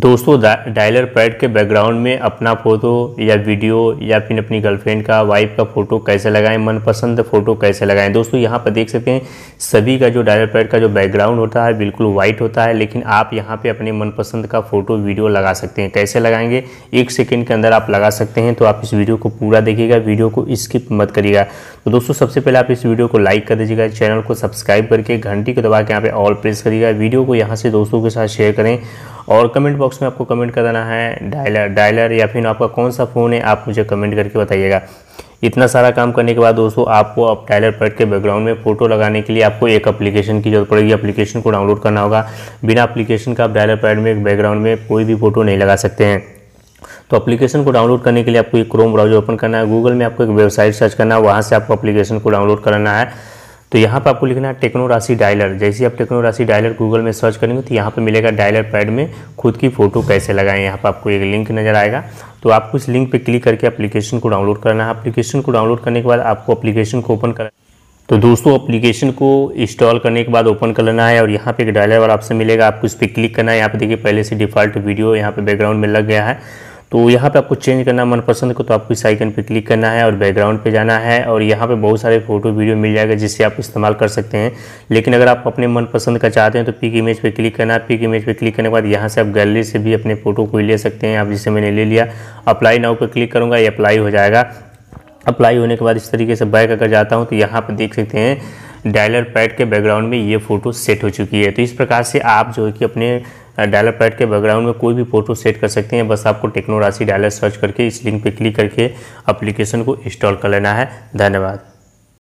दोस्तों dialer pad के background में अपना फ़ोटो या वीडियो या फिर अपनी गर्लफ्रेंड का वाइफ का फ़ोटो कैसे लगाएं मनपसंद फ़ोटो कैसे लगाएं दोस्तों यहाँ पर देख सकते हैं सभी का जो डायलर पैड का जो बैकग्राउंड होता है बिल्कुल वाइट होता है लेकिन आप यहाँ पे अपने मनपसंद का फ़ोटो वीडियो लगा सकते हैं कैसे लगाएंगे एक सेकेंड के अंदर आप लगा सकते हैं तो आप इस वीडियो को पूरा देखिएगा वीडियो को स्किप मत करिएगा तो दोस्तों सबसे पहले आप इस वीडियो को लाइक कर दीजिएगा चैनल को सब्सक्राइब करके घंटी को दबा के यहाँ पर ऑल प्रेस करिएगा वीडियो को यहाँ से दोस्तों के साथ शेयर करें और कमेंट बॉक्स में आपको कमेंट देना है डायलर डायलर या फिर आपका कौन सा फ़ोन है आप मुझे कमेंट करके बताइएगा इतना सारा काम करने के बाद दोस्तों आपको अब डायलर पैड के बैकग्राउंड में फ़ोटो लगाने के लिए आपको एक एप्लीकेशन की जरूरत पड़ेगी एप्लीकेशन को डाउनलोड करना होगा बिना अप्लीकेशन का आप डायलर पैड में बैकग्राउंड में कोई भी फ़ोटो नहीं लगा सकते हैं तो एप्लीकेशन को डाउनलोड करने के लिए आपको एक क्रोम ब्राउजर ओपन करना है गूगल में आपको एक वेबसाइट सर्च करना है वहाँ से आपको एप्लीकेशन को डाउनलोड करना है तो यहाँ पर आपको लिखना है टेक्नो राशि डायलर जैसे आप टेक्नो राशि डायलर गूगल में सर्च करेंगे तो यहाँ पर मिलेगा डायलर पैड में खुद की फ़ोटो कैसे लगाएं यहाँ पर आपको एक लिंक नज़र आएगा तो आपको इस लिंक पर क्लिक करके एप्लीकेशन को डाउनलोड करना है एप्लीकेशन को डाउनलोड करने के बाद आपको अप्लीकेशन को ओपन करना तो दोस्तों एप्लीकेशन को इंस्टॉल करने के बाद ओपन कर लेना है और यहाँ पे एक डायलर वाला आपसे मिलेगा आपको इस पर क्लिक करना है यहाँ पे देखिए पहले से डिफ़ॉल्ट वीडियो यहाँ पे बैकग्राउंड में लग गया है तो यहाँ पे आपको चेंज करना मनपसंद को तो आपको इस आइकन पे क्लिक करना है और बैकग्राउंड पे जाना है और यहाँ पे बहुत सारे फोटो वीडियो मिल जाएगा जिससे आप इस्तेमाल कर सकते हैं लेकिन अगर आप अपने मनपसंद का चाहते हैं तो पिक इमेज पे क्लिक करना है पिक इमेज पे क्लिक करने के बाद यहाँ से आप गैलरी से भी अपने फोटो को ले सकते हैं आप जिसे मैंने ले लिया अप्लाई नाउ पर क्लिक करूँगा ये अप्लाई हो जाएगा अप्लाई होने के बाद इस तरीके से बैक अगर जाता हूँ तो यहाँ पर देख सकते हैं डायलर पैड के बैकग्राउंड में ये फ़ोटो सेट हो चुकी है तो इस प्रकार से आप जो है कि अपने डायलर पैड के बैकग्राउंड में कोई भी फोटो सेट कर सकते हैं बस आपको टेक्नो राशि डायलर सर्च करके इस लिंक पर क्लिक करके अप्लीकेशन को इंस्टॉल कर लेना है धन्यवाद